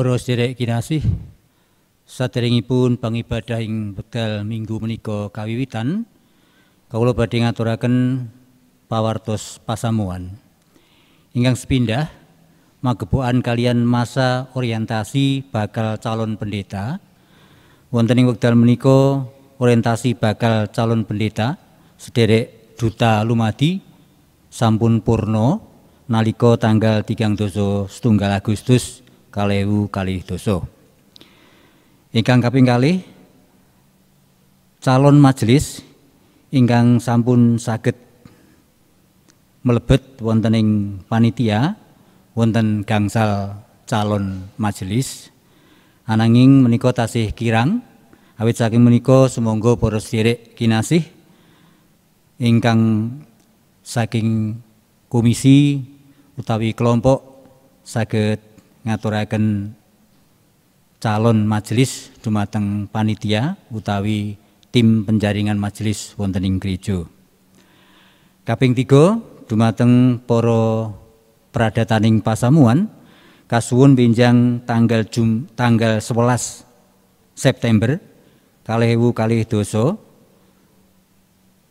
Para sederek kinasih, saderengipun pangibadah ing wekdal minggu menika kawiwitan, kawula badhe ngaturaken pawartos pasamuan. Ingkang sepindah magepokan kalian masa orientasi bakal calon pendeta. Wonten ing wekdal menika orientasi bakal calon pendeta sederek duta lumadi sampun purno nalika tanggal 3 setunggal Agustus kalewu kali doso, Ingkang kaping kali calon majelis ingkang sampun saged melebet wontening panitia wonten gangsal calon majelis ananging menika tasih kirang awit saking menika sumangga para sedherek kinasih ingkang saking komisi utawi kelompok saged ngaturaken calon majelis dumateng panitia utawi tim penjaringan majelis wonten ing gereja. Kaping 3 dumateng para pradataning pasamuan kasuwun pinjang tanggal Jum, tanggal 11 September kalih ewu doso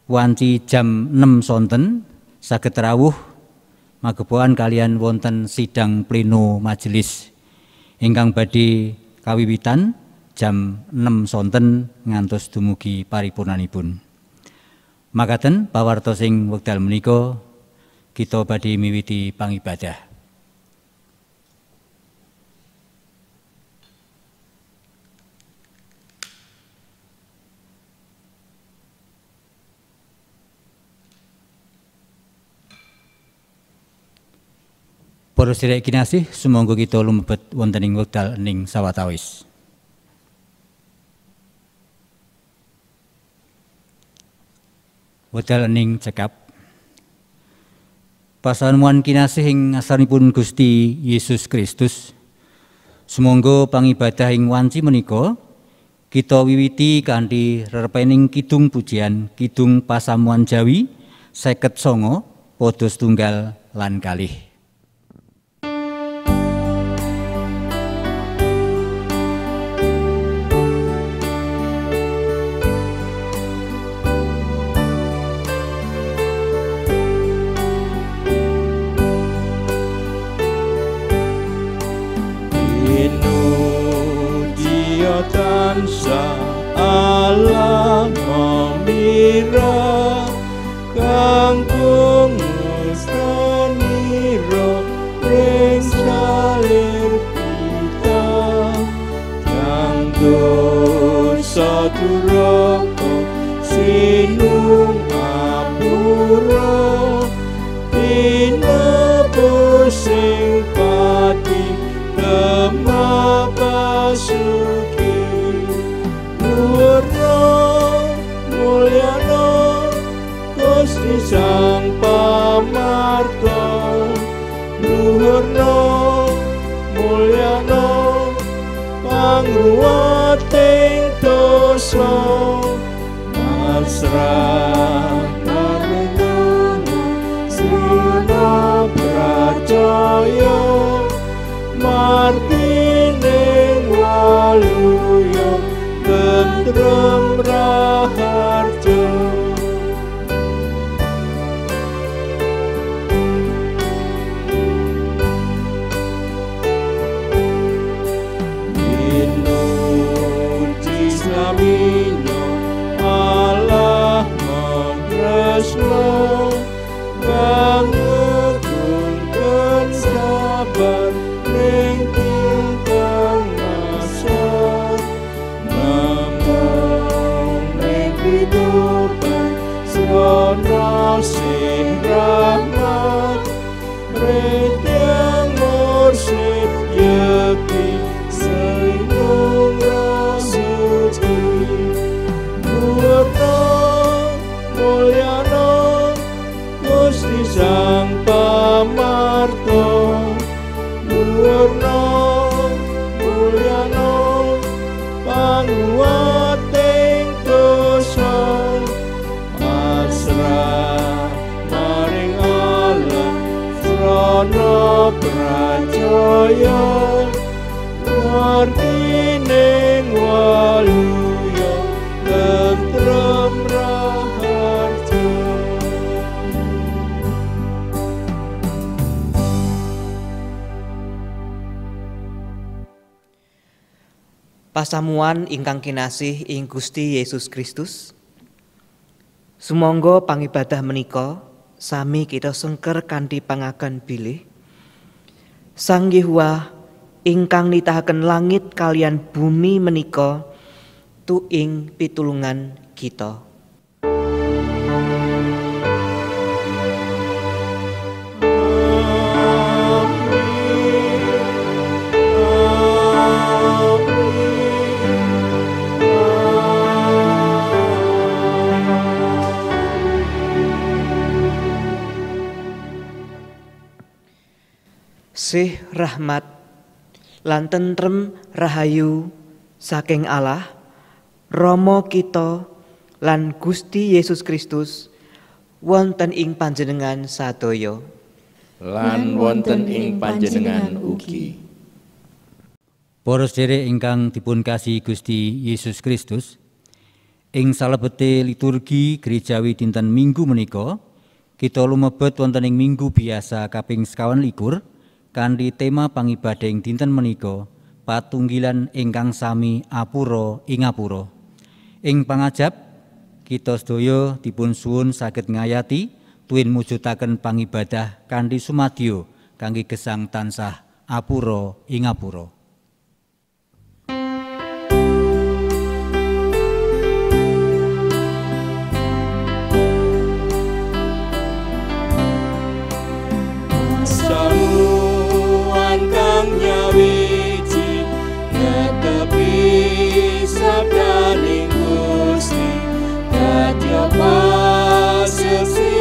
wanti wanci jam 6 sonten saged rawuh Magepokan kalian wonten sidang pleno majelis ingkang badi kawiwitan jam 6 sonten ngantos dumugi paripurnanipun. Makaten pawartos tosing wekdal menika kita badi miwiti pangibadah. Para sedherek kinasih, sumangga kita lumebet wonten ing wekdal ening sawatawis. Wekdal ening cekap pasanuwun kinasih ing asaripun Gusti Yesus Kristus. Sumangga pangibadah ing wanci menika kita wiwiti kanthi rerpening kidung pujian kidung pasamuan Jawi seket songo podos tunggal lan kalih. Pasamuan ingkang kinasih ing Gusti Yesus Kristus. Sumangga pangibadah menika sami kita sengker kanthi pangagan bilih. Sang Yehuwa ingkang nitahaken langit kalian bumi menika tuing pitulungan kita. taksih rahmat lan tentrem rahayu saking Allah Romo kita lan Gusti Yesus Kristus wonten ing panjenengan sadaya lan wonten ing panjenengan ugi Para sedherek ingkang dipun kasih Gusti Yesus Kristus ing salebete liturgi gerejawi dinten Minggu menika kita lumebet wonten ing minggu biasa kaping sekawan likur kanthi tema pangibadah pangibadeng dinten menika patunggilan ingkang sami apuro ingapuro. Ing pangajab kita sedaya dipun suwun saged ngayati tuwin mujudaken pangibadah kanthi sumadyo kangge gesang tansah apuro ingapuro. Daling Gusti Ketiapa sesi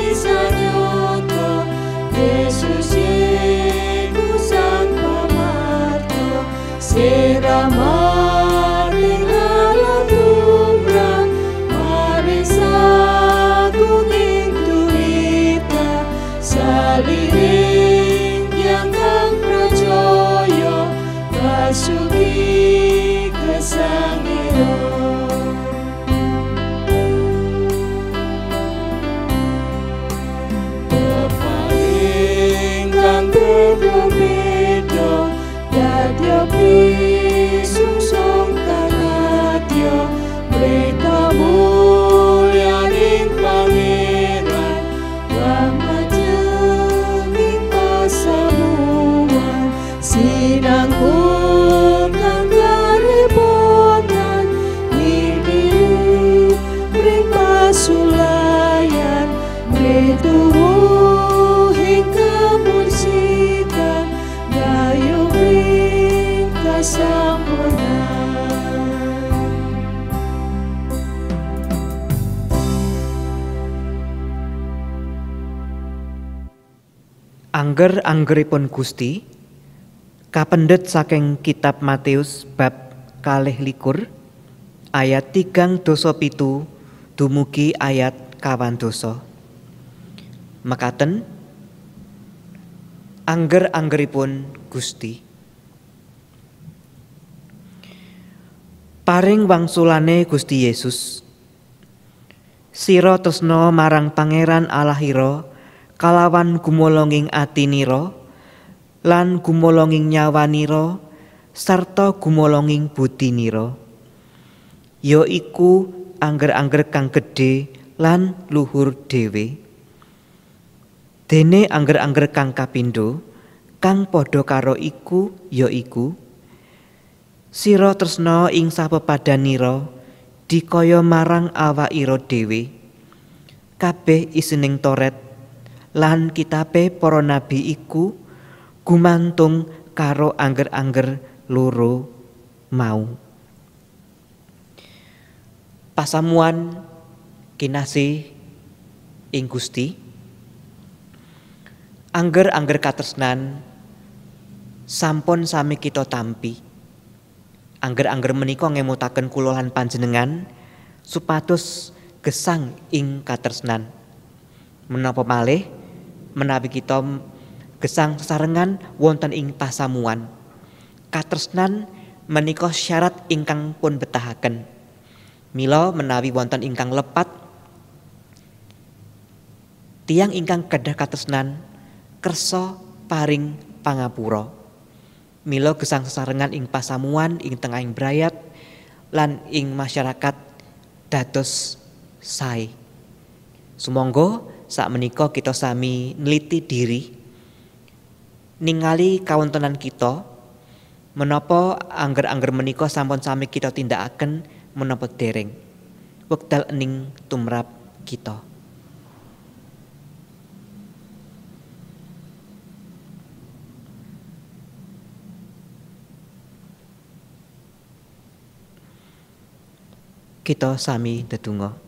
Angger anggeripun Gusti kapendet saking kitab Matius bab kalih likur ayat tigang doso pitu dumugi ayat kawan doso mekaten angger anggeripun Gusti paring wangsulane Gusti Yesus siro tresno marang pangeran Allahiro kalawan gumolonging atiniro lan gumolonging nyawaniro sarta gumolonging butiniro ya iku angger-angger kang gedhe lan luhur dhewe dene angger-angger kang kapindo kang padha karo iku ya iku sira tresna ing sapepadanira dikaya marang iro dhewe kabeh isining toret lan kitabe para nabi iku gumantung karo angger-angger loro mau. Pasamuan kinasi ing Gusti angger-angger katresnan sampun sami kita tampi. Angger-angger menika ngemutaken kula lan panjenengan supados gesang ing katresnan. Menapa malih menawi kita gesang sesarengan wonten ing pasamuan katresnan menika syarat ingkang pun betahaken mila menawi wonten ingkang lepat tiang ingkang kedah katresnan kersa paring pangapura mila gesang sesarengan ing pasamuan ing tengahing brayat lan ing masyarakat dados sai sumangga saat menikah kita sami neliti diri ningali kawontenan kita menopo angger-angger menikah sampun sami kita akan menopo dereng wekdal ening tumrap kita kita sami tetunggal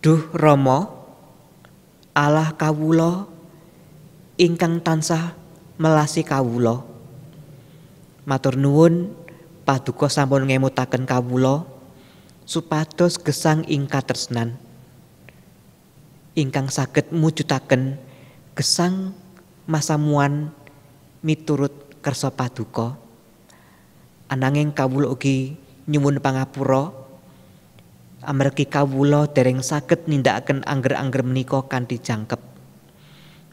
Duh Rama Allah kawula ingkang tansah melasi kawula Matur nuwun paduka sampun ngemutaken kawula supados gesang ingkang tresnan ingkang saged mujutaken gesang masamuan miturut kersa paduka ananging kawula ugi nyuwun pangapura amargi kawula dereng saged nindakaken angger-angger menika kanthi jangkep.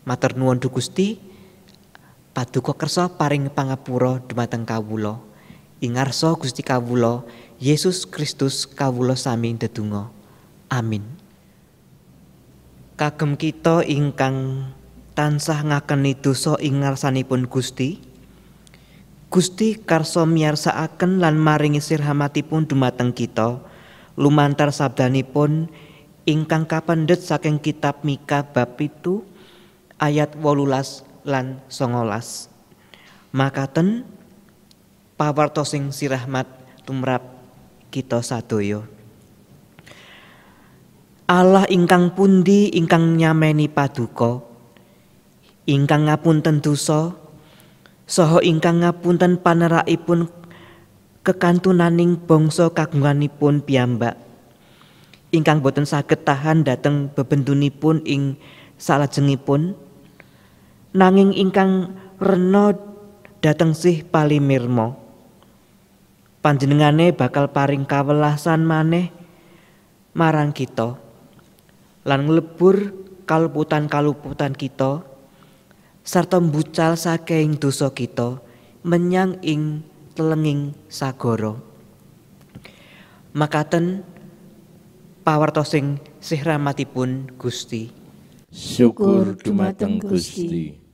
Matur nuwun Du Gusti, paduka kersa paring pangapura dumateng kawula. Ingarso Gusti kawula, Yesus Kristus kawula sami detungo. Amin. Kagem kita ingkang tansah ngakeni dosa ing ngarsanipun Gusti, Gusti karsa miyarsakaken lan maringi sirhamatipun dumateng kita lumantar sabdanipun ingkang kapendhet saking kitab Mika bab itu ayat wolulas lan songolas makaten pawartosing sirahmat tumrap kita sadaya Allah ingkang pundi ingkang nyameni paduka ingkang ngapunten dosa saha ingkang ngapunten panerakipun kekantunaning bangsa kagunganipun piyambak ingkang boten saged tahan dhateng bebendunipun ing salajengipun nanging ingkang rena dhateng sih palimirma panjenengane bakal paring kawelasan maneh marang kita lan nglebur kaluputan-kaluputan kita sarta mbucal saking dosa kita menyang ing telenging sagara. Makaten pawartosing sih ramatipun Gusti. Syukur dumateng Gusti.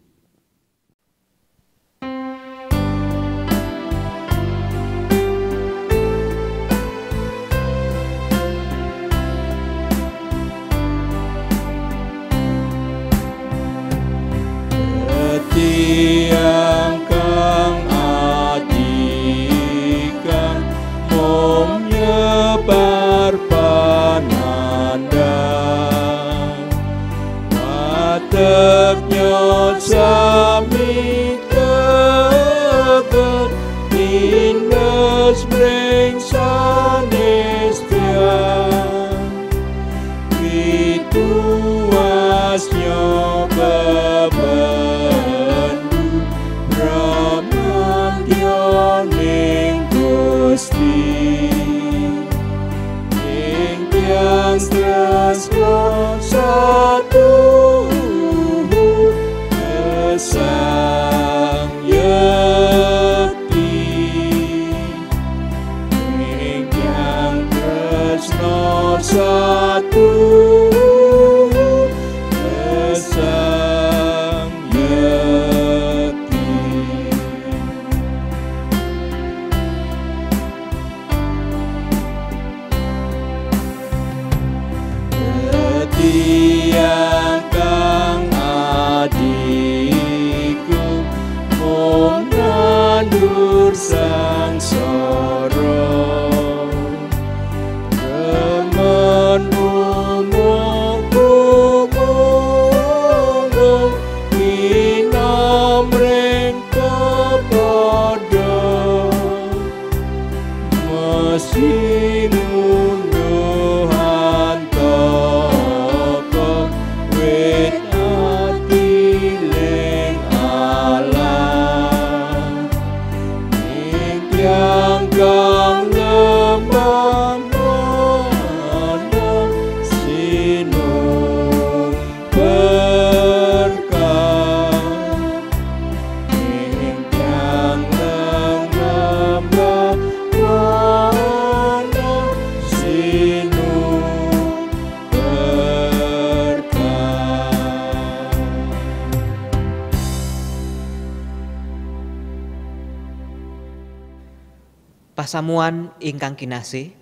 Samuan ingkang kinasih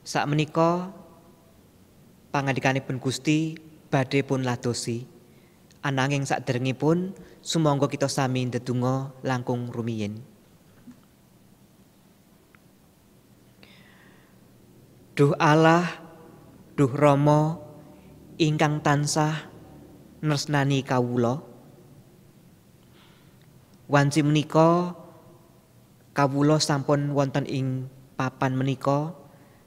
sak menika pangandikanipun Gusti badhe pun ladosi ananging saderengipun sumangga kita sami ndedonga langkung rumiyin Duh Allah Duh Rama ingkang tansah nresnani kawula wanci menika kawula sampun wonten ing papan menika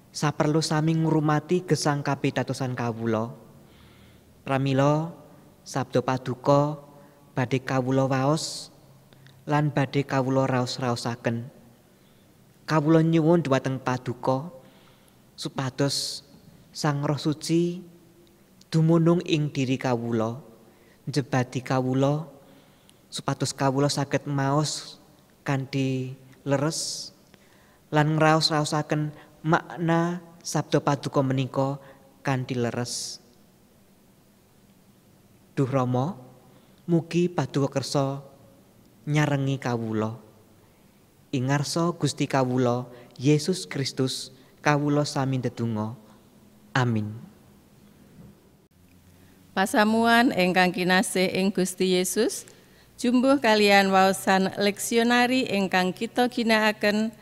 saperlu sami ngurmati gesang kapitadosan kawula pramila sabdo paduka badhe kawula waos lan badhe kawula raos-raosaken kawula nyuwun dhumateng paduka supados Sang Roh Suci dumunung ing diri kawula jebati kawula supados kawula saged maos kanthi leres lan ngraos-raosaken makna sabda paduka menika kanthi leres. Duh Rama, mugi paduka kersa nyarengi kawula. Ing Gusti kawula Yesus Kristus kawula sami ndedonga. Amin. Pasamuan ingkang kinasih ing Gusti Yesus, Jumbuh kalian wawasan leksionari ingkang kita akan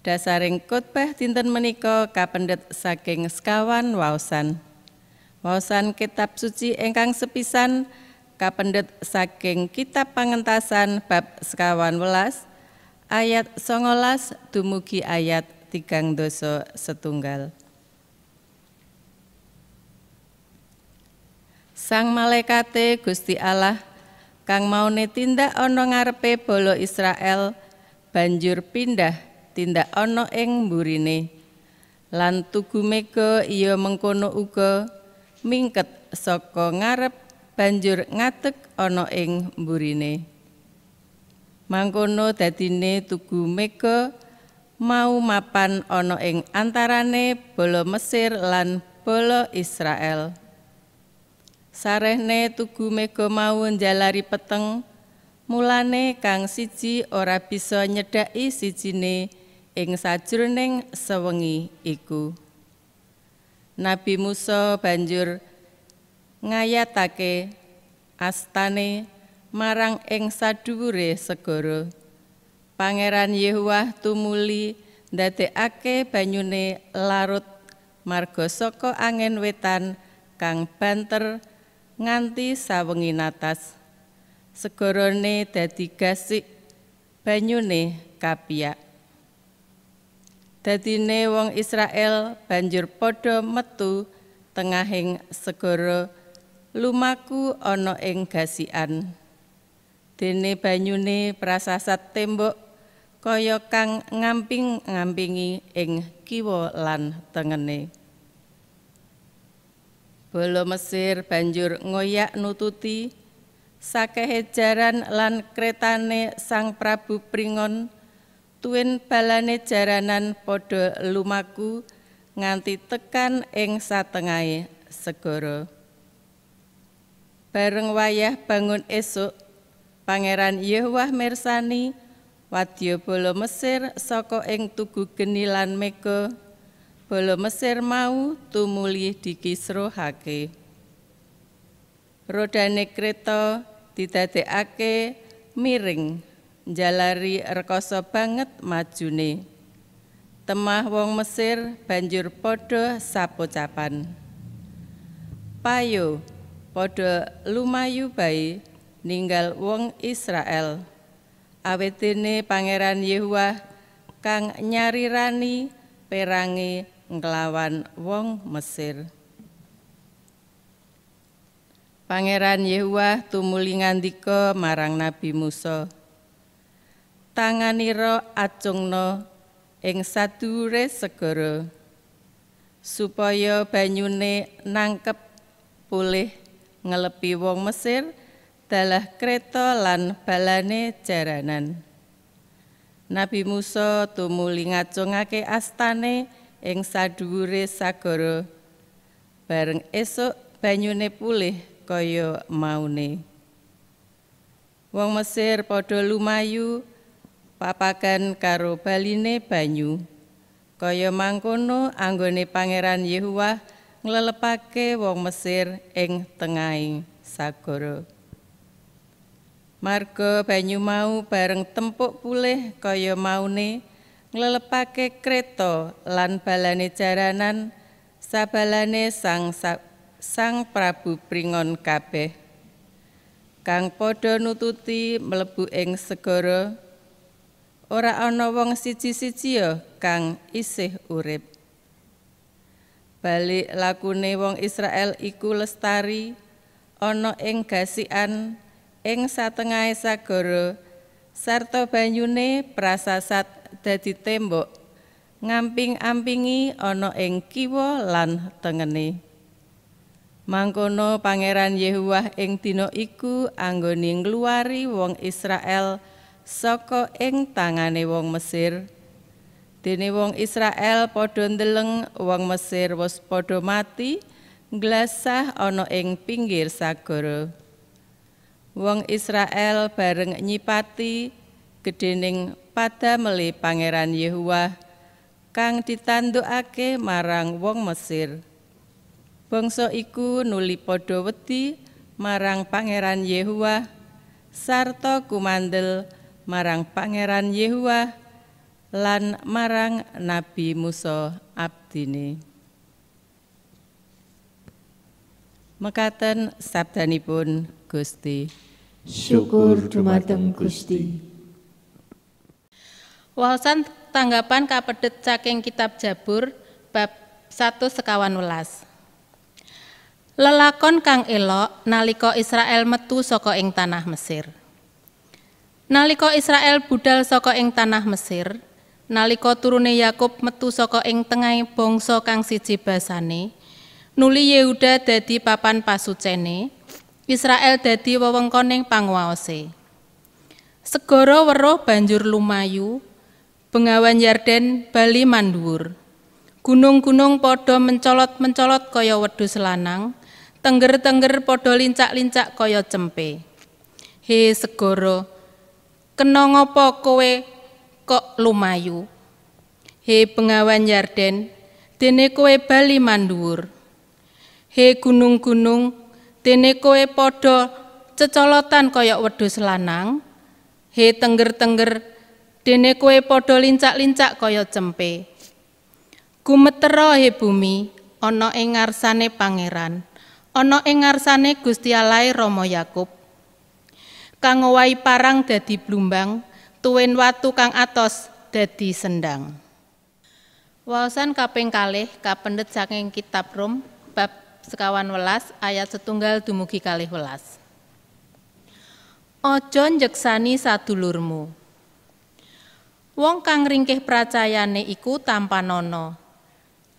dasaring khotbah dinten meniko kapendet saking sekawan wawasan. Wawasan kitab suci ingkang sepisan kapendet saking kitab pangentasan bab sekawan welas ayat songolas dumugi ayat tigang doso setunggal. Sang malaikate Gusti Allah kang maune tindak ana ngarepe bala Israel banjur pindah tindak ana ing mburine lan tugu mega iya mengkono uga mingket saka ngarep banjur ngatek ana ing mburine mangkono dadine tugu mega mau mapan ana ing antarane bala Mesir lan bala Israel. sarehne tugu mega mau njalari peteng mulane kang siji ora bisa nyedhaki sijine ing sajroning sewengi iku Nabi Musa banjur ngayatake astane marang ing sadhuwure segara Pangeran Yehuwah tumuli ndadekake banyune larut marga saka angen wetan kang banter nganti sawengi natas. Segorone dadi gasik, banyune kapiak. Dadine wong Israel banjur padha metu tengahing segara lumaku ana ing gasikan. Dene banyune prasasat tembok kaya kang ngamping-ngampingi ing kiwa lan tengene. Bolo Mesir banjur ngoyak nututi sakehejaran lan kretane Sang Prabu Pringon tuwin balane jaranan padha lumaku nganti tekan ing satengahe segara. Bareng wayah bangun esuk, Pangeran Yehuah Mersani, wadya bala Mesir saka ing tugu geni lan mega bala Mesir mau tumuli dikisruhake. Rodane kereta didadekake miring, njalari rekoso banget majune. Temah wong Mesir banjur padha sapocapan. Payo padha lumayu bae ninggal wong Israel. Awetene Pangeran Yehuwah kang nyarirani perangi nglawan wong Mesir. Pangeran Yehua tumuli ngandika marang Nabi Musa. Tanganira acungna ing sadure segara supaya banyune nangkep pulih ngelepi wong Mesir dalah kretolan lan balane jaranan. Nabi Musa tumuli ngacungake astane ing sadhuwure sagara bareng esuk banyune pulih kaya maune wong mesir padha lumayu papakan karo baline banyu kaya mangkono anggone pangeran yehuwa nglelepake wong mesir ing tengahing sagara marga banyu mau bareng tempuk pulih kaya maune nglelepake kreta lan balane jaranan sabalane sang sang Prabu Pringon kabeh kang padha nututi mlebu ing segara ora ana wong siji-siji ya kang isih urip balik lakune wong Israel iku lestari ana ing gasikan ing satengahe sagara sarta banyune prasasat dadi tembok ngamping-ampingi ana ing kiwa lan tengene. Mangkono Pangeran Yehuwah ing dina iku anggone ngluwari wong Israel saka ing tangane wong Mesir. Dene wong Israel padha ndeleng wong Mesir wis padha mati nglasah ana ing pinggir sagara. Wong Israel bareng nyipati gedening pada mele Pangeran Yehuwa kang ditandukake marang wong Mesir. Bangsa iku nuli padha wedi marang Pangeran Yehuwa sarta kumandel marang Pangeran Yehuwa lan marang Nabi Musa abdine. Mekaten sabdanipun Gusti. Syukur dumateng Gusti. Wawasan tanggapan kapedet saking kitab Jabur bab 1 sekawan welas. Lelakon kang elok nalika Israel metu saka ing tanah Mesir. Nalika Israel budal saka ing tanah Mesir, nalika turune Yakub metu saka ing tengahing bangsa kang siji basane, nuli Yehuda dadi papan pasucene, Israel dadi wewengkoning pangwaose. Segara weruh banjur lumayu Bengawan Yarden Bali Mandur, Gunung-gunung padha mencolot-mencolot kaya wedus lanang, tengger-tengger padha lincak-lincak kaya cempe. He segoro, kena ngopo kowe kok lumayu? He Bengawan Yarden, dene kowe Bali Mandur. He gunung-gunung, dene kowe padha cecolotan kaya wedhus lanang. He tengger-tengger dene kowe padha lincak-lincak kaya cempe. Gumetera he bumi, ana ing ngarsane Pangeran, ana ing ngarsane Gusti Allah Rama Yakub. Kang parang dadi blumbang, tuwin watu kang atos dadi sendang. Wawasan kaping kalih kapendet saking kitab Rom bab sekawan welas ayat setunggal dumugi kalih welas. Ojo satu sadulurmu, wong kang ringkih pracayane iku nono,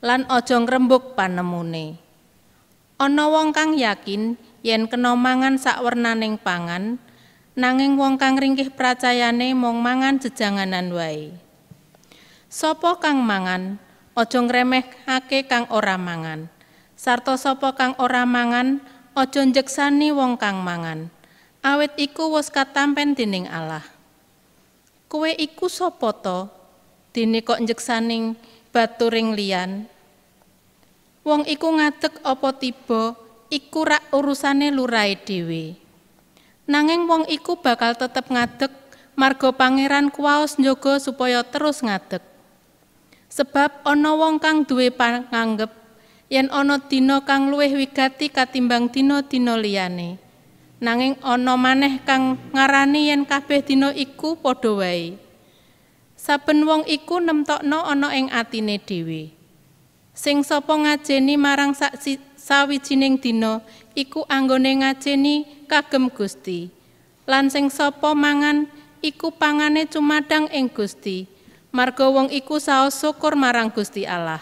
lan aja ngrembug panemune ana wong kang yakin yen kena mangan sakwernaning pangan nanging wong kang ringkih pracayane mung mangan jejanganan wae sapa kang mangan aja ngremehake kang ora mangan sarta sapa kang ora mangan aja njeksani wong kang mangan awit iku wis katampen dening Allah kowe iku sapa to dene kok njeksaning baturing liyan wong iku ngadeg apa tiba iku rak urusane lurae dhewe nanging wong iku bakal tetep ngadeg marga pangeran kuwaos njogo supaya terus ngadeg sebab ana wong kang duwe panganggep yen ana dina kang luwih wigati katimbang dina-dina liyane Nanging ana maneh kang ngarani yen kabeh dina iku padha wae. Saben wong iku nemtokno ana ing atine dhewe. Sing sapa ngajeni marang sak sawijining dina iku anggone ngajeni kagem Gusti. Lan sing sapa mangan iku pangane cumadang ing Gusti. Marga wong iku saos syukur marang Gusti Allah.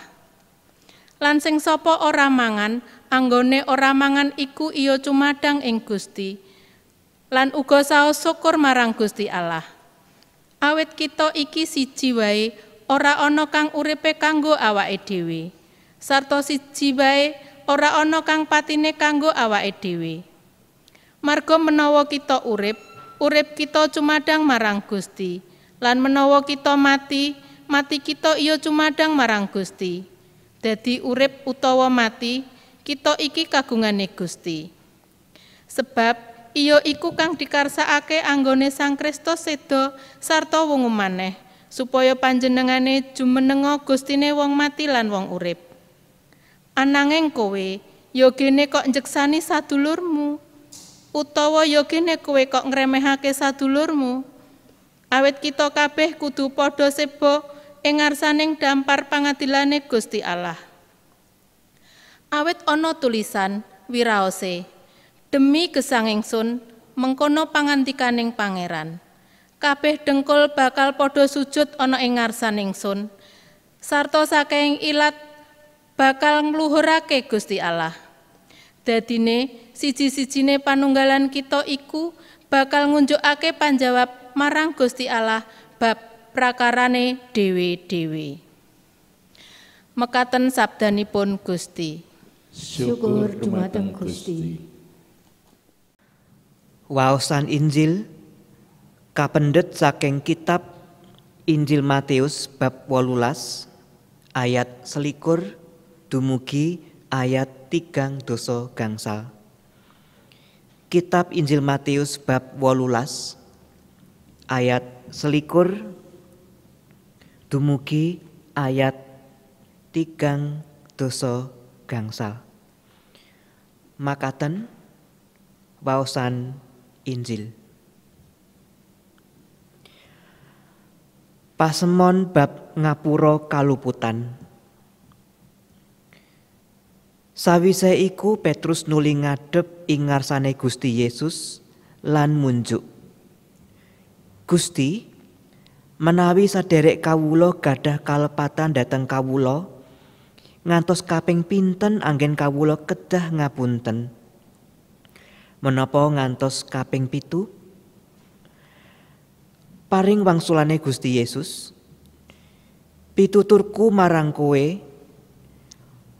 Lan sing sapa ora mangan anggone ora mangan iku iya cumadang ing Gusti lan uga saos syukur marang Gusti Allah awet kita iki siji wae ora ana kang uripe kanggo awake dhewe sarta siji wae ora ana kang patine kanggo awake dhewe marga menawa kita urip urip kita cumadang marang Gusti lan menawa kita mati mati kita iya cumadang marang Gusti dadi urip utawa mati kita iki kagungane Gusti. Sebab iyo iku kang dikarsakake anggone Sang Kristus sedo sarta wong maneh supaya panjenengane jumenenga gustine wong mati lan wong urip. Ananging kowe ya gene kok njeksani sadulurmu utawa ya kowe kok ngremehake sadulurmu. awet kita kabeh kudu padha sebo ing ngarsaning dampar pangadilane Gusti Allah awet ono tulisan wiraose demi gesang ingsun mengkono pangantikaning pangeran kabeh dengkul bakal padha sujud ana ing ngarsan ingsun sarta saking ilat bakal ngluhurake Gusti Allah dadine siji-sijine panunggalan kita iku bakal ngunjukake panjawab marang Gusti Allah bab prakarane dhewe-dhewe mekaten sabdanipun Gusti Syukur dumateng Gusti. Waosan Injil kapendet saking kitab Injil Matius bab 18 ayat selikur dumugi ayat tigang Doso gangsal. Kitab Injil Matius bab 18 ayat selikur dumugi ayat tigang Doso gangsal. Makaten wawasan Injil. Pasemon bab ngapuro kaluputan. Sawise iku Petrus nuli ngadep ingarsane Gusti Yesus lan munjuk. Gusti, menawi saderek kawulo gadah kalepatan dateng kawulo ngantos kaping pinten anggen kawula kedah ngapunten menapa ngantos kaping pitu paring wangsulane Gusti Yesus pituturku marang kowe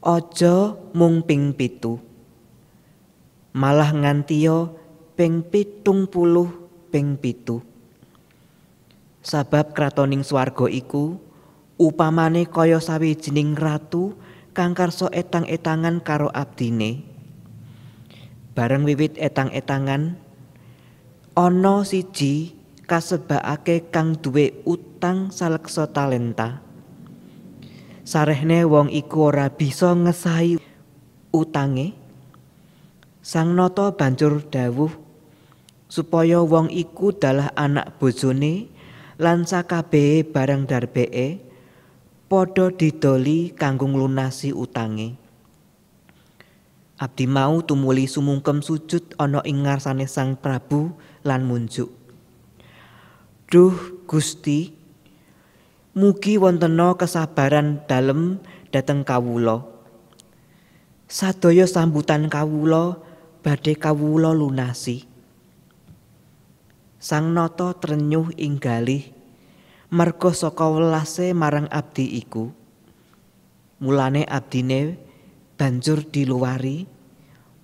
Ojo mung ping pitu malah ngantiya ping pitung puluh ping pitu sabab kratoning swarga iku upamane kaya sawijining ratu kang karso etang-etangan karo abdine. Bareng wiwit etang-etangan ana siji kasebakake kang duwe utang saleksa talenta. Sarehne wong iku ora bisa ngesahi utange. Sang Nata banjur dawuh supaya wong iku dalah anak bojone lan sakabehe bareng darbeke. padha didoli kanggo nglunasi utange. Abdi mau tumuli sumungkem sujud ana ing ngarsane Sang Prabu lan munjuk. Duh Gusti, mugi wontena kesabaran dalem dhateng kawula. Sadaya sambutan kawula badhe kawula lunasi. Sang Nata trenyuh inggalih Merga saka welase marang abdi iku. Mulane abdine banjur diluwari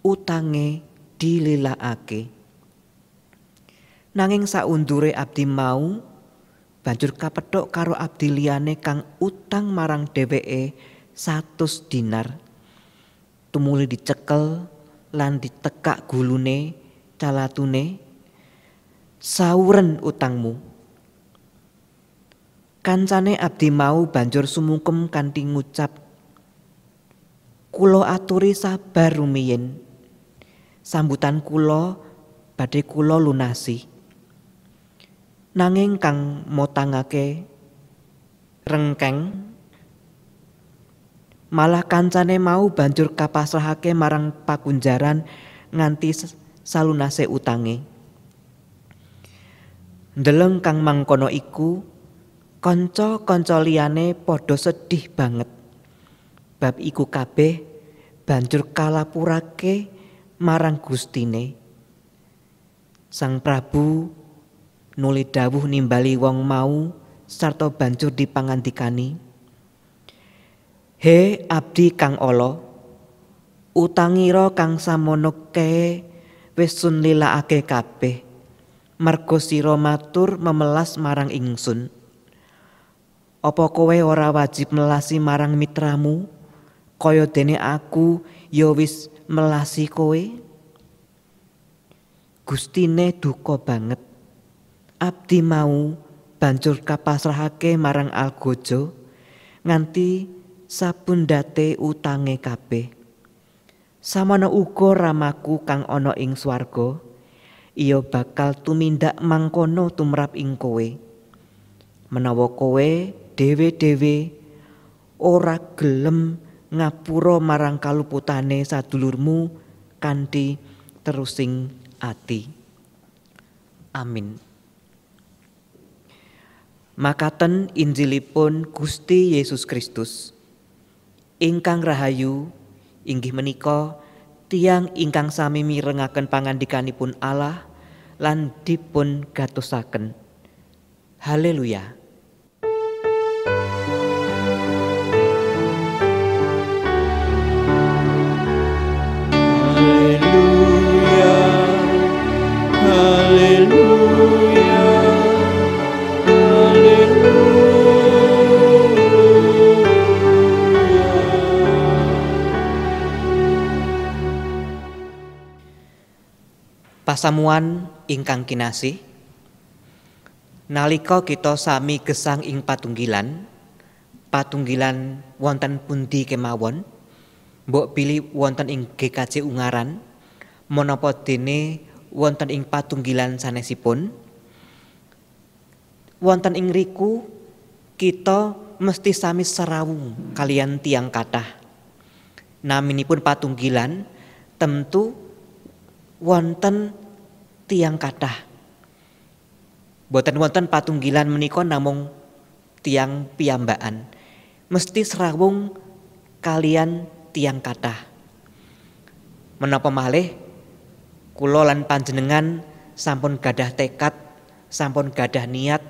utange dililakake. Nanging saundure abdi mau banjur kapethok karo abdi liyane kang utang marang dheweke 100 dinar. Tumuli dicekel lan ditekak gulune calatune sauren utangmu. Kancane abdi mau banjur sumungkem kanthi ngucap Kulo aturi sabar rumiyin. Sambutan kulo badhe kulo lunasi. Nanging kang motangake rengkeng malah kancane mau banjur kapasrahake marang pakunjaran nganti salunase utange. Deleng kang mangkono iku Kanca-kanca liyane padha sedih banget. Bab iku kabeh banjur kalapurake marang Gustine. Sang Prabu nuli dawuh nimbali wong mau sarta banjur dipangandikani. He abdi kang ala, utangira kang samono wesun wis sunlilakake kabeh. Margo sira matur memelas marang ingsun. Apa kowe ora wajib melasi marang mitramu? Kaya dene aku ya wis melasi kowe. Gustine duka banget. Abdi mau bancur kapasrahake marang Algojo nganti sapundate utange kabeh. Samana uga ramaku kang ana ing swarga, iya bakal tumindak mangkono tumrap ing kowe. Menawa kowe dhewe-dhewe ora gelem ngapura marang kaluputane sadulurmu kanthi terusing ati. Amin. Makaten Injilipun Gusti Yesus Kristus ingkang rahayu inggih menika tiang ingkang sami mirengaken pangandikanipun Allah lan dipun gatosaken. Haleluya. pasamuan ingkang kinasi, nalika kita sami gesang ing patunggilan patunggilan wonten pundi kemawon mbok pilih wonten ing gkc Ungaran menapa dene wonten ing patunggilan sanesipun wonten ing riku kita mesti sami serawung kalian tiang kathah naminipun patunggilan tentu wonten tiang kata. boten wonten patunggilan menika namung tiang piyambaan, mesti serawung kalian tiang kata, Menapa malih kula lan panjenengan sampun gadah tekad, sampun gadah niat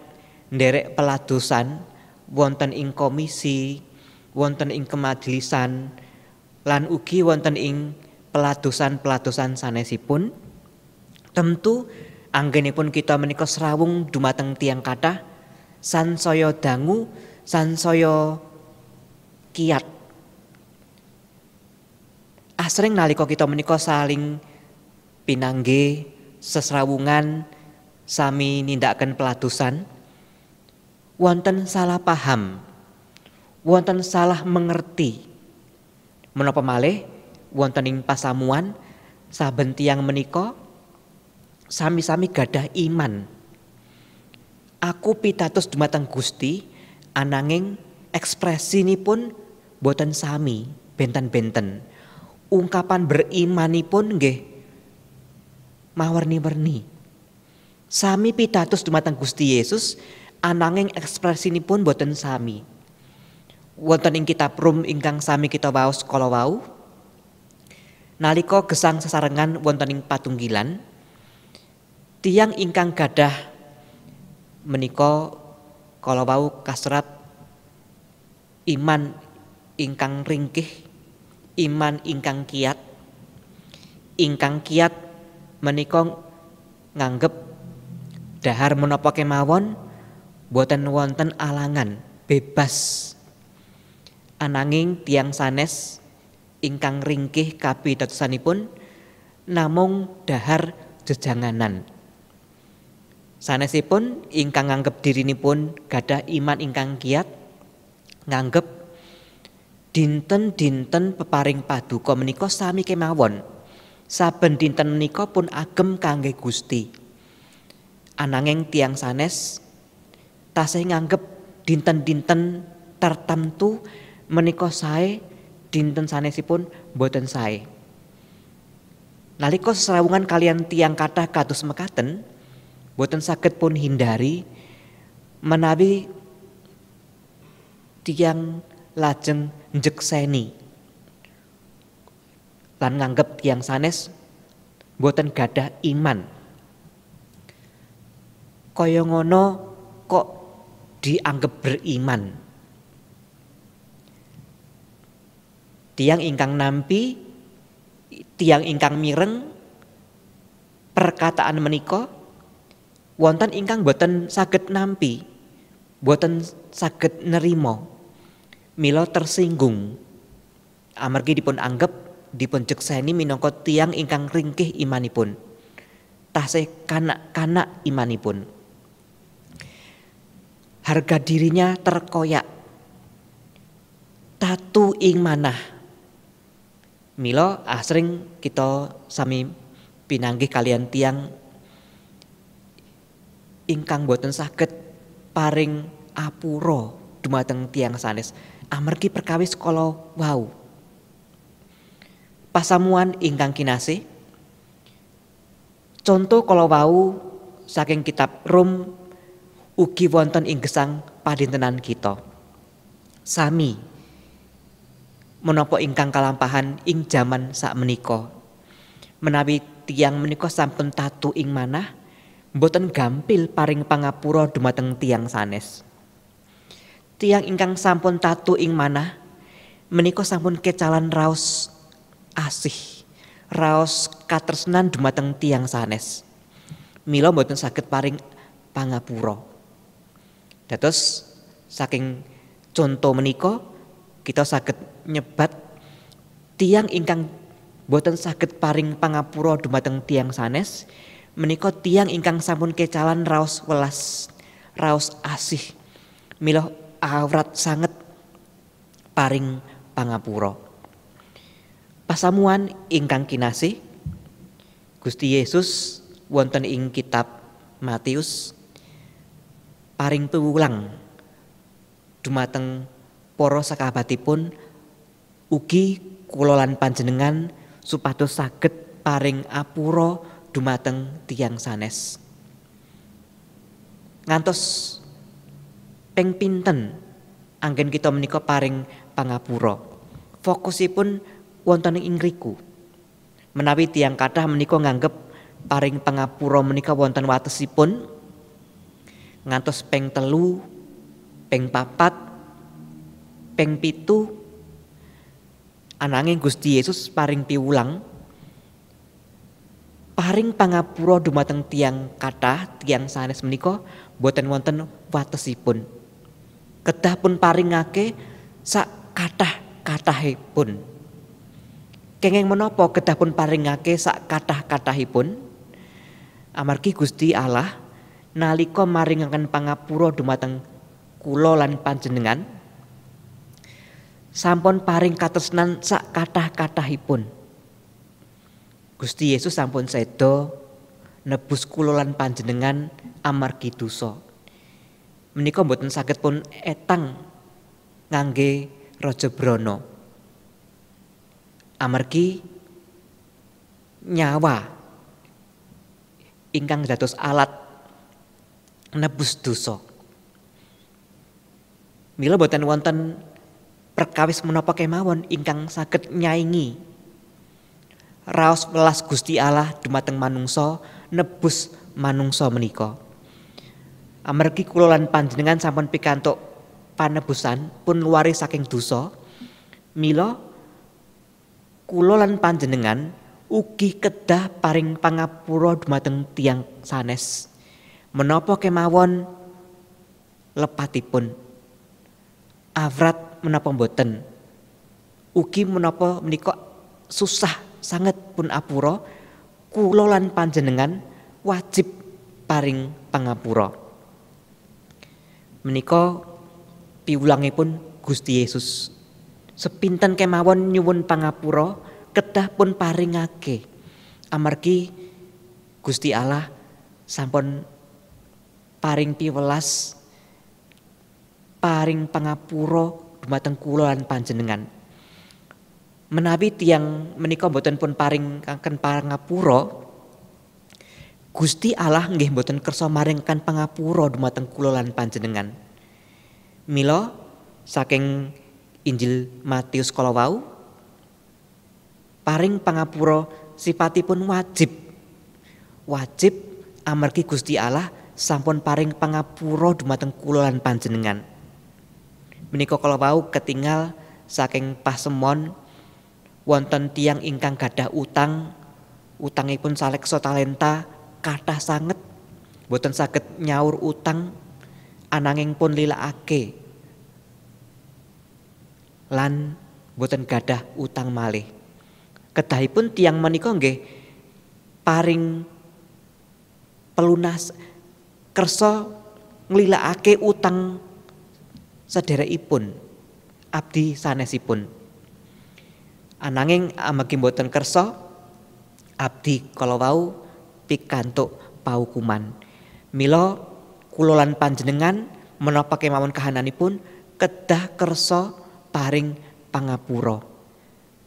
nderek peladosan wonten ing komisi, wonten ing kemajelisan lan ugi wonten ing peladosan-peladosan sanesipun. Tentu anggenipun kita menika serawung dumateng tiang kata, sansaya dangu, sansaya kiat asring ah, nalika kita menika saling pinangge sesrawungan sami nindakan pelatusan, wonten salah paham wonten salah mengerti menapa malih wonten ing pasamuan saben tiyang menika sami-sami gadah iman aku pitatus dumateng Gusti ananging pun boten sami benten-benten ungkapan berimanipun nggih mawarni werni Sami pitatus dumateng Gusti Yesus ananging pun boten sami. Wonten ing kitab Rum ingkang sami kita waos kala wau nalika gesang sesarengan wonten ing patunggilan tiang ingkang gadah menika kala wau kasrat iman ingkang ringkih iman ingkang kiat ingkang kiat menika nganggep dahar menapa kemawon boten wonten alangan bebas ananging tiang sanes ingkang ringkih kapitadosanipun namung dahar jejanganan sanesipun ingkang nganggep dirinipun gadah iman ingkang kiat nganggep dinten-dinten peparing paduka menika sami kemawon. Saben dinten menika pun agem kangge Gusti. Ananging tiang sanes tasih nganggep dinten-dinten tertentu menika sae dinten sanesipun boten sae. Nalika serawungan kalian tiang kathah kados mekaten, boten saged pun hindari menawi tiang lajeng njekseni lan nganggep tiang sanes boten gadah iman kaya ngono kok dianggep beriman tiang ingkang nampi tiang ingkang mireng perkataan menika wonten ingkang boten saged nampi boten saged nerimo Milo tersinggung. Amargi dipun anggap dipun jekseni minangka tiang ingkang ringkih imanipun. Tasih kanak-kanak imanipun. Harga dirinya terkoyak. Tatu ing manah. Milo asring ah, kita sami pinanggih kalian tiang ingkang boten sakit paring apuro dumateng tiang sanes amargi perkawis kala wau. Pasamuan ingkang kinasi Contoh kala wau saking kitab Rum ugi wonten ing gesang padintenan kita. Sami menopo ingkang kalampahan ing jaman meniko Menawi tiang meniko sampun tatu ing manah boten gampil paring pangapura dumateng tiang sanes tiang ingkang sampun tatu ing mana meniko sampun kecalan raus asih raos katresnan dumateng tiang sanes milo mboten sakit paring pangapuro. dados saking contoh meniko, kita sakit nyebat tiang ingkang boten sakit paring pangapuro dumateng tiang sanes meniko tiang ingkang sampun kecalan raus welas raus asih milo awrat sanget paring pangapura. Pasamuan ingkang kinasih Gusti Yesus wonten ing kitab Matius paring piwulang dumateng para sakabatipun ugi kula lan panjenengan supados saged paring apuro dumateng tiang sanes. Ngantos Pengpinten anggen kita menika paring pangapura fokusipun wonten ing ingriku menawi tiang kathah menika nganggep paring pangapura menika wonten watesipun ngantos peng telu peng papat peng pitu ananging Gusti Yesus paring piwulang paring pangapura dumateng tiang kathah tiang sanes menika boten wonten watesipun kedah pun paringake sak kathah kathahipun kengeng menopo kedah pun paringake sak kathah kathahipun amargi Gusti Allah nalika maringakan pangapuro dumateng kula lan panjenengan sampun paring katresnan sak kathah-kathahipun Gusti Yesus sampun sedo nebus kulolan lan panjenengan amargi dosa menika mboten saged pun etang ngangge raja brana amargi nyawa ingkang dados alat nebus dosa mila boten wonten perkawis menapa kemawon ingkang saged nyaingi raos welas Gusti Allah dumateng manungsa nebus manungsa menika Amargi kulolan panjenengan sampun pikantuk panebusan pun waris saking dosa. milo kulolan panjenengan ugi kedah paring pangapura dumateng tiang sanes. menopo kemawon lepatipun avrat menapa boten ugi menapa menika susah sangat pun apuro kulolan panjenengan wajib paring pangapura menika pun Gusti Yesus sepinten kemawon nyuwun pangapura kedah pun paringake amargi Gusti Allah sampun paring piwelas paring pangapura dumateng kula lan panjenengan menawi tiang menika boten pun paring kangen pangapura Gusti Allah nggih mboten kersa maringkan pangapura dumateng kula lan panjenengan. Mila saking Injil Matius kala wau paring pangapura sifatipun wajib. Wajib amargi Gusti Allah sampun paring pangapura dumateng kula lan panjenengan. Menika kala wau ketingal saking pasemon wonten tiang ingkang gadah utang utangipun salekso talenta kathah sanget boten saged nyaur utang ananging pun ake, lan boten gadah utang malih kedahipun tiang menika nggih paring pelunas kersa ake utang sederekipun abdi sanesipun ananging amagi boten kersa abdi kalau wau pikantuk paukuman. Milo kulolan panjenengan menapa kemawon kahananipun kedah kersa paring pangapura.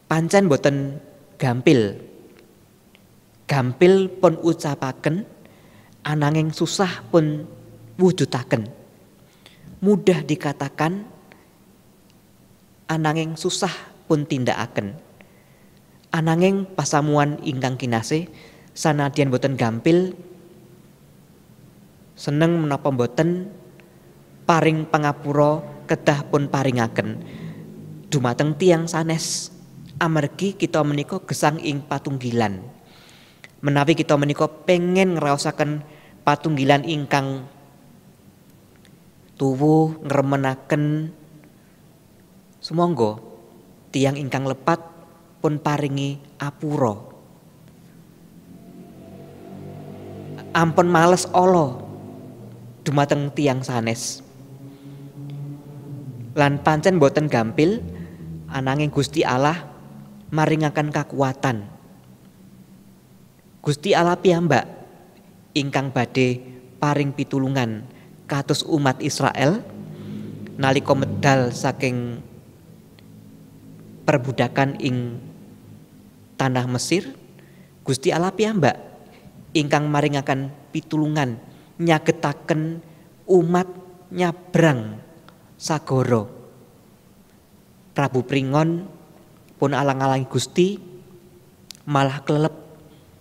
Pancen boten gampil. Gampil pun ucapaken ananging susah pun wujudaken. Mudah dikatakan ananging susah pun tindakaken. Ananging pasamuan ingkang kinasih sanadian boten gampil seneng menapa boten paring pangapura kedah pun paringaken dumateng tiang sanes amargi kita menika gesang ing patunggilan menawi kita menika pengen ngerasakan patunggilan ingkang tubuh ngremenaken sumangga tiang ingkang lepat pun paringi apuro. ampun males olo, dumateng tiang sanes lan pancen boten gampil ananging Gusti Allah maringakan kekuatan Gusti Allah piyambak ingkang badhe paring pitulungan katus umat Israel nalika medal saking perbudakan ing tanah Mesir Gusti Allah piyambak ingkang maringakan pitulungan nyagetaken umat nyabrang sagoro Prabu Pringon pun alang alang Gusti malah kelelep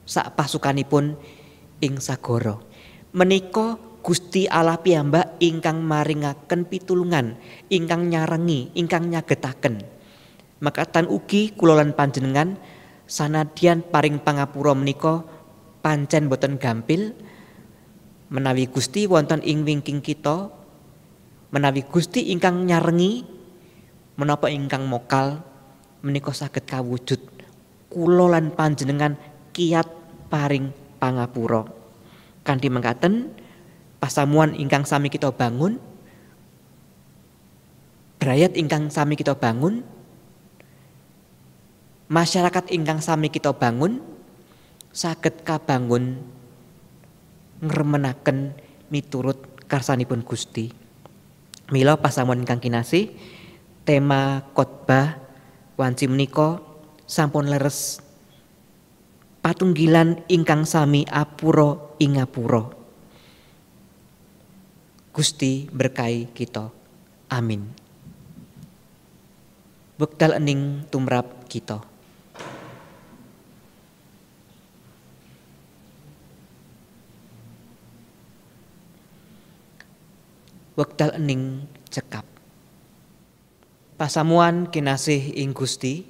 sak pasukanipun ing sagoro menika Gusti Allah piyambak ingkang maringaken pitulungan ingkang nyarengi ingkang nyagetaken maka tan ugi kula panjenengan sanadian paring pangapura menika pancen boten gampil menawi Gusti wonten ing wingking kita menawi Gusti ingkang nyarengi menapa ingkang mokal menika saged kawujud kula lan panjenengan kiat paring pangapura kanthi mengkaten pasamuan ingkang sami kita bangun Brayat ingkang sami kita bangun masyarakat ingkang sami kita bangun sakit kabangun ngermenaken miturut karsanipun Gusti. milo pasamuan ingkang tema khotbah wanci menika sampun leres patunggilan ingkang sami apuro ingapuro. Gusti berkai kita. Amin. Bektal ening tumrap kita. wekdal ening cekap. Pasamuan kinasih ing Gusti,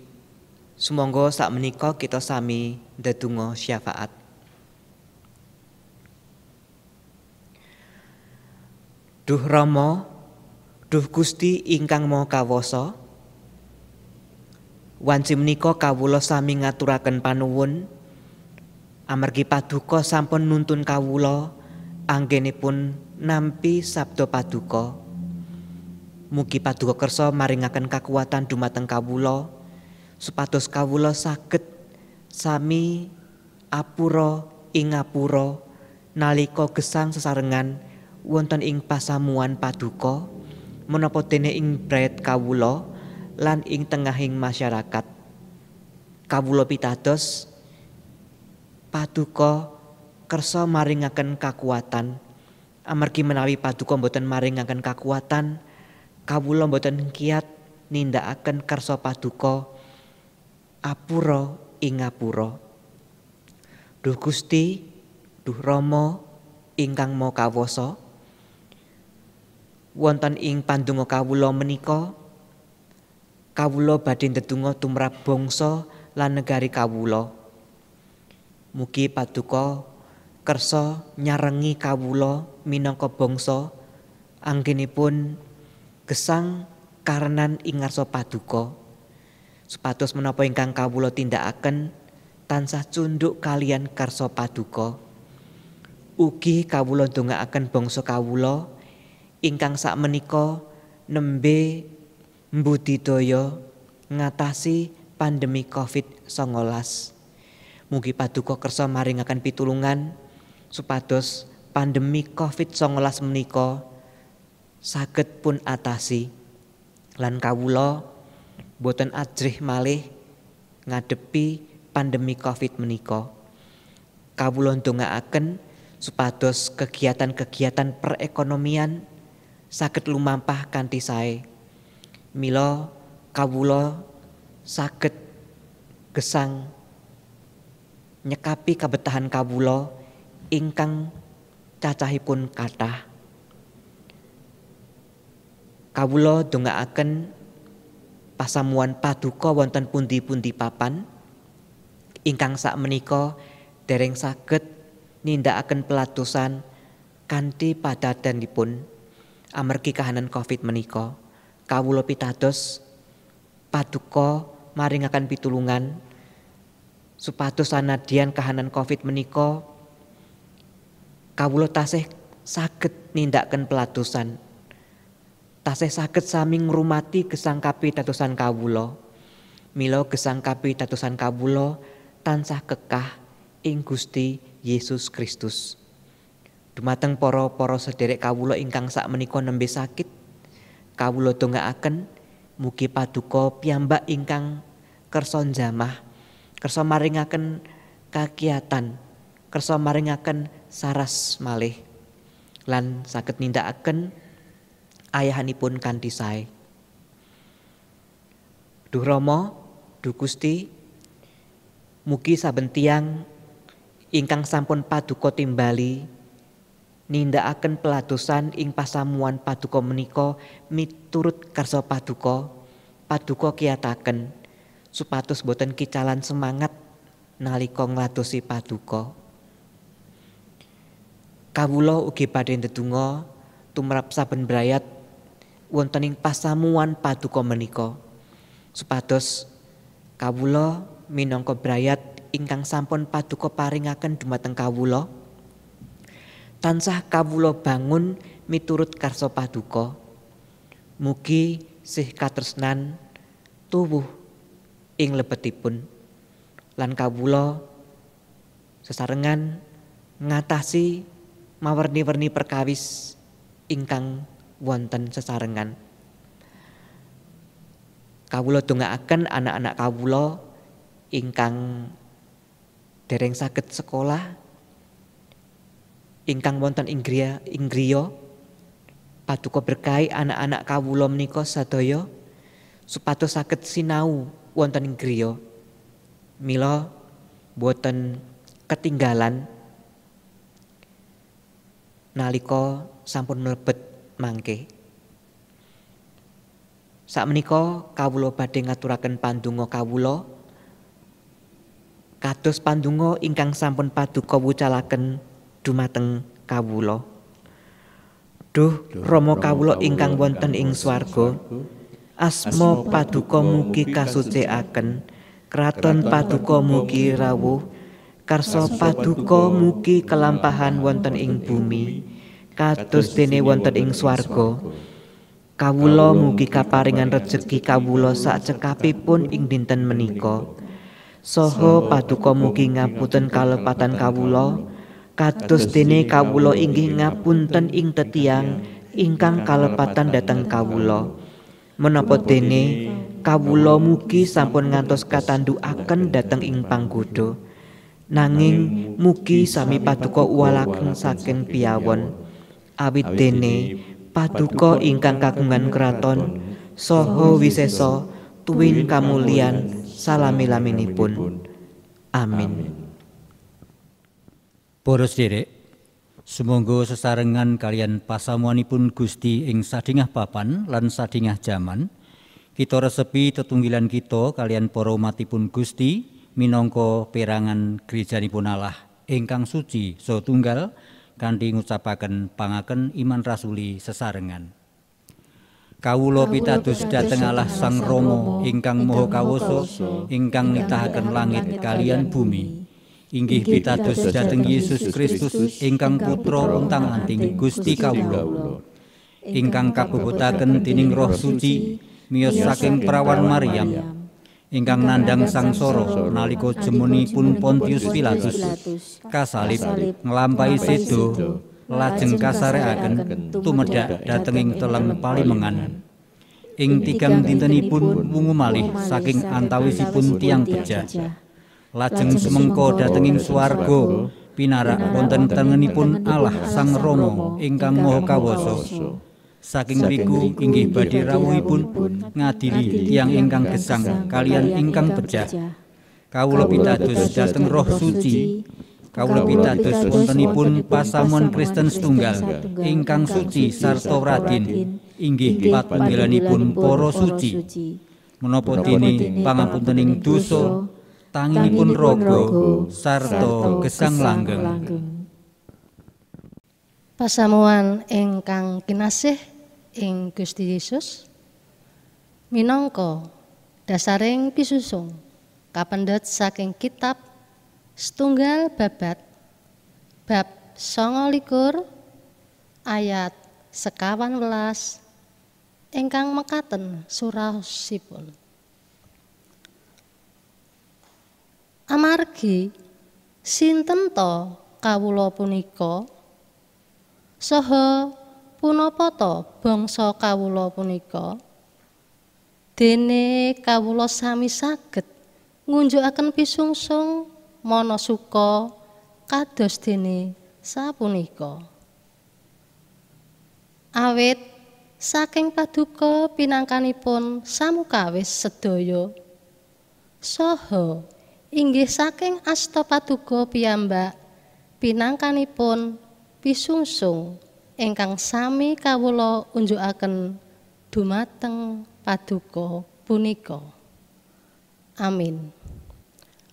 sumangga sak menika kita sami ndedonga syafaat. Duh Rama, duh Gusti ingkang Maha Kawasa, wanci menika kawula sami ngaturaken panuwun amargi paduka sampun nuntun kawula anggenipun nampi Sabdo paduka mugi paduka kersa maringaken kekuatan dumateng kawula supados kawula saged sami apura ing ngapura nalika gesang sesarengan wonten ing pasamuan paduka menapa dene ing bret kawula lan ing tengahing masyarakat kawula pitados paduka kersa maringaken kekuatan amargi menawi paduka mboten maringaken kakuatan kawula mboten kiat nindakaken karsa paduka apura ing ngapura Duh Gusti Duh Rama ingkang mau kawasa wonten ing pandonga kawula menika kawula badhe ndedonga tumrap bangsa lan negari kawula mugi paduka kersa nyarengi kawula minangka bangsa anggenipun gesang karenan ingarsa paduka supados menapa ingkang kawula tindakaken tansah cunduk kalian kersa paduka ugi kawula dongaaken bangsa kawula ingkang sakmenika nembe mbudidaya ngatasi pandemi Covid-19 mugi paduka kersa maringaken pitulungan supados pandemi COVID-19 menika saged pun atasi lan kawula boten ajrih malih ngadepi pandemi Covid menika. Kawula ndongaaken supados kegiatan-kegiatan perekonomian saged lumampah kanthi sae. Mila kawula saged gesang nyekapi kabetahan kawula ingkang cacahipun kathah kawula dongaaken pasamuan paduka wonten pundi-pundi papan ingkang sakmenika dereng saged nindakaken peladosan kanthi pun amargi kahanan Covid menika kawula pitados paduka maringaken pitulungan supados sanadyan kahanan Covid menika kawula tasih saged nindakaken pelatusan tasih saged sami ngrumati gesangkapi tatusan kawula mila gesangkapi tatusan kawula tansah kekah ing Gusti Yesus Kristus dumateng para-para sederek kawula ingkang sakmenika nembe sakit kawula dongaaken mugi paduka piyambak ingkang kersa jamah kersa maringaken kakiatan kersa maringaken saras malih lan saket nindakaken ayahanipun kanthi sae. Duh Rama, Duh Gusti, mugi saben tiyang ingkang sampun paduka timbali nindakaken peladosan ing pasamuan paduka menika miturut karsa paduka paduka kiyataken supados boten kicalan semangat nalika ngladosi paduka. Kawula ugi badhe ndedonga tumrap saben brayat wonten ing pasamuan paduka menika supados kawula minangka brayat ingkang sampun paduka paringaken dumateng kawula tansah kawula bangun miturut karso paduka mugi sih katresnan tubuh ing lebetipun lan kawula sesarengan ngatasi mawerni-werni perkawis ingkang wonten sesarengan. Kawula dongaaken anak-anak kawula ingkang dereng saged sekolah ingkang wonten Inggria Inggriya paduka berkai anak-anak kawula menika sadaya supados saged sinau wonten Inggriya mila boten ketinggalan nalika sampun mlebet mangke. Sak Sakmenika kawula badhe ngaturaken pandonga kawula kados pandonga ingkang sampun paduka wucalaken dumateng kawula. Duh Rama kawula ingkang wonten ing swarga asma paduka mugi kasucikaken kraton paduka mugi rawuh Karso paduka mugi kelampahan wonten ing bumi kados dene wonten ing swarga kawula mugi kaparingan rejeki kawula sak cekapipun ing dinten menika saha paduka mugi ngapunten kalepatan kawula kados dene kawula inggih ngapunten ing tetiang ingkang kalepatan dateng kawula menapa dene kawula mugi sampun ngantos katandukaken dateng ing panggoda Nanging mugi sami paduka walaken saking piyawon. Awit dene paduka ingkang kagungan kraton saha wisesa tuwin kamulian salami-laminipun. Amin. Boros sedherek, sumangga sesarengan kalian pasamuanipun Gusti ing sadingah papan lan sadingah jaman. Kita resepi tetunggilan kita kalian para umatipun Gusti minangka perangan gerejanipun Allah ingkang suci so tunggal kanthi ngucapaken pangaken iman rasuli sesarengan Kawulo pitados dhateng Allah Sang Rama ingkang Maha kawoso ingkang nitahaken langit kalian bumi inggih pitados dhateng Yesus Kristus ingkang putra untang anting Gusti kawulo ingkang kabuhutaken dening Roh Suci miyos saking perawan Maryam, Maryam. ingkang nandang sangsara nalika jemuni pun Pontius Pilatus kasalib nglampahi sido, lajeng kasareaken tumedhak dhateng ing teleng palimengan ing tigang dintenipun wungu malih saking antawisipun tiang pejah lajeng semengko dhateng ing swarga pinarak wonten tengenipun Allah Sang Rama ingkang Maha Kawasa Saking riku inggih badhe rawuhipun ngadiri tiyang ingkang gesang kalian ingkang pecah. Kawula pitados dhateng roh suci. Kawula pitados wontenipun pasamuan Kristen setunggal ingkang suci sarta radin inggih pun para suci. Menapa dene pangapuntening dosa tangipun raga sarta gesang langgeng. Pasamuan ingkang kinasih ing Gusti Yesus minangka dasaring pisusung kapendhet saking kitab setunggal babat bab songo likur ayat sekawan welas ingkang mekaten surahosipun amargi sinten to kawula punika Saha punapa ta bangsa kawula punika? Dene kawula sami saged ngunjukaken pisungsung manasuka kados dene sapunika. Awit saking paduka pinangkanipun samukawis sedaya saha inggih saking asta paduka piyambak pinangkanipun pisungsung ingkang sami kawula unjukaken dumateng paduka punika. Amin.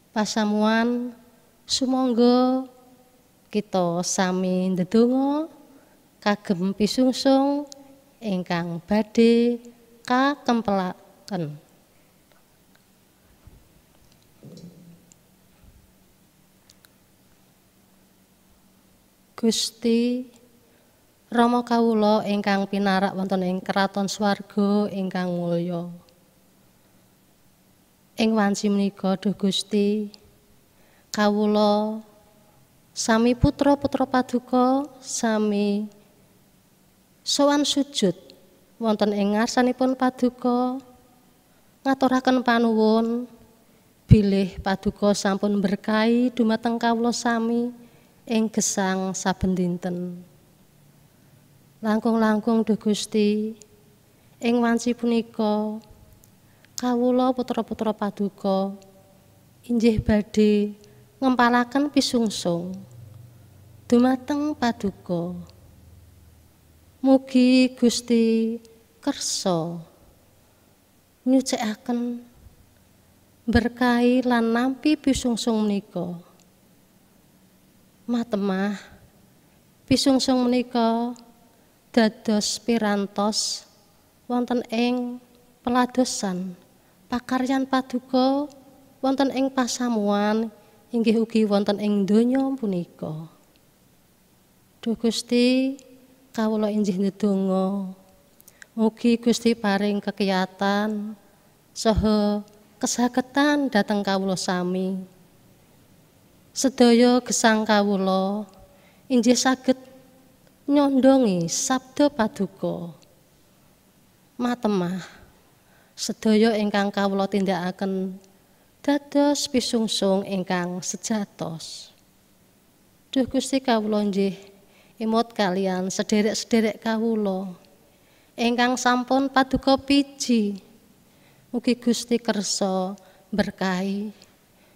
Pasamuan sumangga kita sami ndedonga kagem pisungsung ingkang badhe kakempelaken. Gusti Rama kawula ingkang pinarak wonten ing kraton swarga ingkang mulya. Ing wanci menika duh Gusti kawula sami putra-putra paduka sami sowan sujud wonten ing ngarsanipun paduka ngaturaken panuwun bilih paduka sampun berkahi dumateng kawula sami ing gesang saben dinten. Langkung-langkung Duh Gusti ing wanci punika kawula putra-putra paduka inggih badhe ngempalaken pisungsung dumateng paduka. Mugi Gusti kersa nyucikaken berkahi lan nampi pisungsung menika. matemah pisungsung menika dados pirantos wonten ing peladosan pakaryan paduka wonten ing pasamuan inggih ugi wonten ing donya punika Duh Gusti kawula injih ndedonga mugi Gusti paring kekiyatan saha kesagetan dhateng kawula sami Sedaya gesang kawula inggih saged nyondongi sabda paduka. Matemah sedaya ingkang kawula tindakaken dados pisungsung ingkang sejatos. Duh Gusti kawula nggih imut kalian sederek-sederek kawula ingkang sampun paduka piji. Mugi Gusti kersa berkahi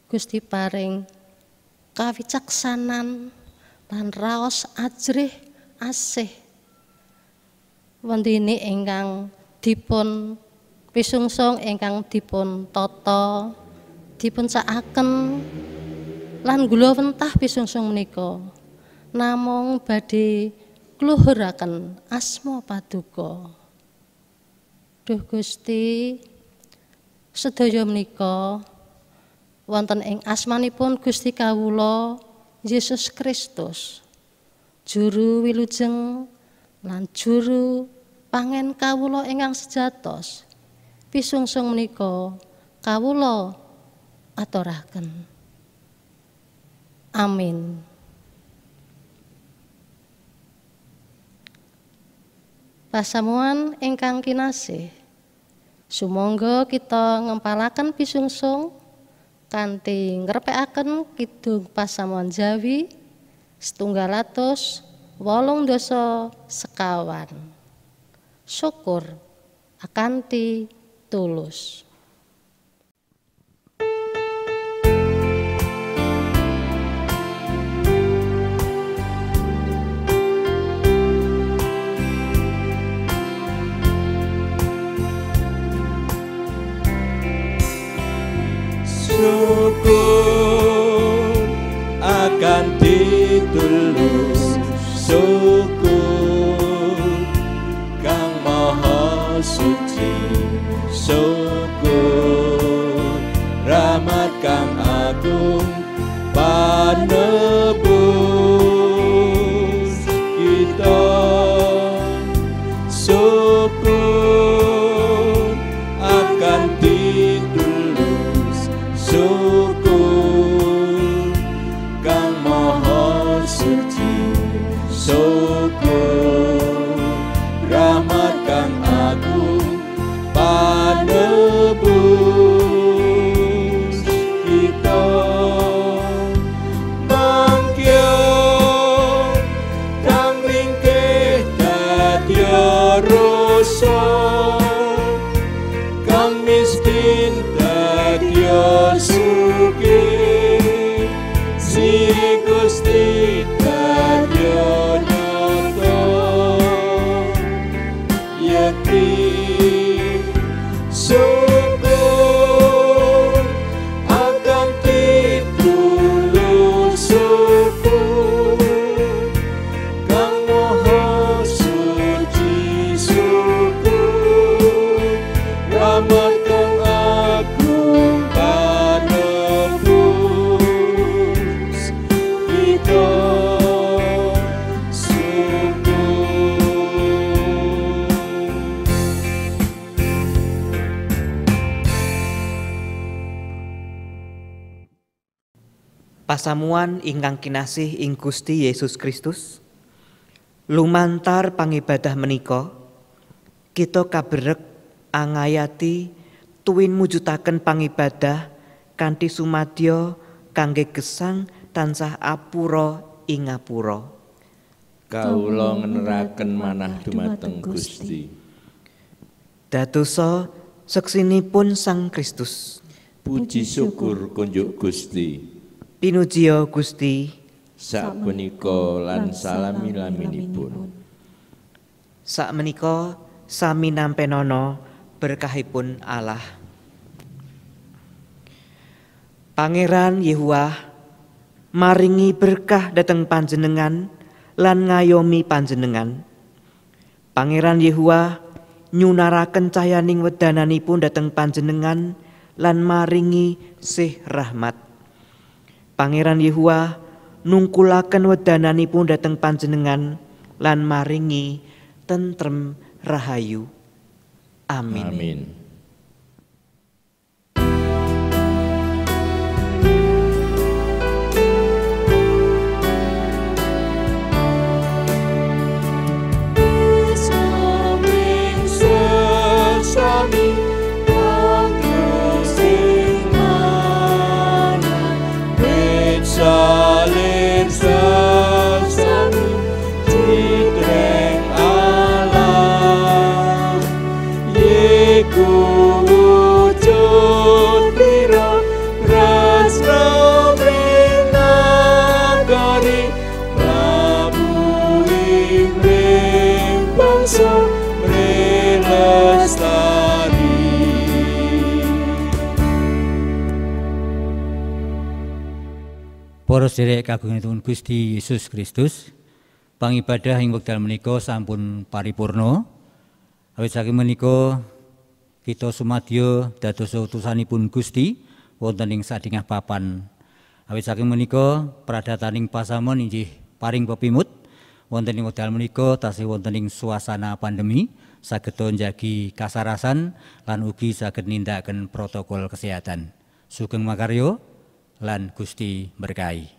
Gusti paring kawicaksanan lan raos ajrih asih wendene ingkang dipun pisungsung ingkang dipun tata dipun cakaken lan gula wentah pisungsung menika namung badhe kluhuraken asma paduka Duh Gusti sedaya menika wonten ing asmanipun Gusti kawula Yesus Kristus juru wilujeng lan juru pangen kawula ingkang sejatos pisungsung menika kawula aturaken amin Pasamuan ingkang kinasih sumangga kita ngempalaken pisungsung kanthi ngrepekaken kidung pasamuan Jawi setunggal atus wolung dosa sekawan syukur akanti tulus show. pasamuan ingkang kinasih ing Gusti Yesus Kristus lumantar pangibadah menika kita kabrek angayati tuwin mujutaken pangibadah kanthi sumadyo kangge gesang tansah apura ing ngapura kawula ngeneraken manah dumateng Gusti dadosa seksinipun Sang Kristus puji syukur kunjuk Gusti Pinujio Gusti sak meniko lan salami-laminipun. Sak meniko sami nampenono berkahipun Allah. Pangeran Yehuwa maringi berkah dateng panjenengan lan ngayomi panjenengan. Pangeran Yehuwa nyunaraken cahyaning wedananipun dateng panjenengan lan maringi sih rahmat. Pangeran nungkulakan nungkulaken pun datang panjenengan lan maringi tentrem rahayu. Amin. Amin. sederek kagunganipun Gusti Yesus Kristus pangibadah ing wekdal menika sampun Paripurno, awit saking menika kita sumadyo dados utusanipun Gusti wonten ing sadingah papan awit saking menika pradataning pasamon inggih paring pepimut wonten ing wekdal menika tasih wonten ing suasana pandemi saged njagi kasarasan lan ugi saged nindakaken protokol kesehatan sugeng makaryo lan Gusti berkahi